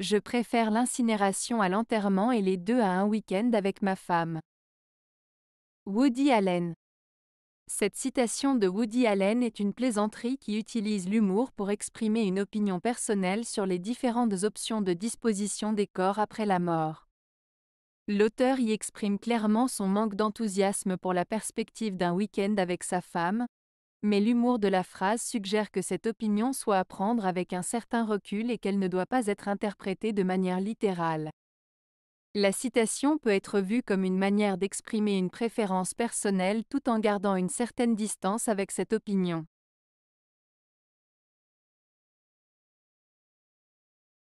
Je préfère l'incinération à l'enterrement et les deux à un week-end avec ma femme. Woody Allen Cette citation de Woody Allen est une plaisanterie qui utilise l'humour pour exprimer une opinion personnelle sur les différentes options de disposition des corps après la mort. L'auteur y exprime clairement son manque d'enthousiasme pour la perspective d'un week-end avec sa femme, mais l'humour de la phrase suggère que cette opinion soit à prendre avec un certain recul et qu'elle ne doit pas être interprétée de manière littérale. La citation peut être vue comme une manière d'exprimer une préférence personnelle tout en gardant une certaine distance avec cette opinion.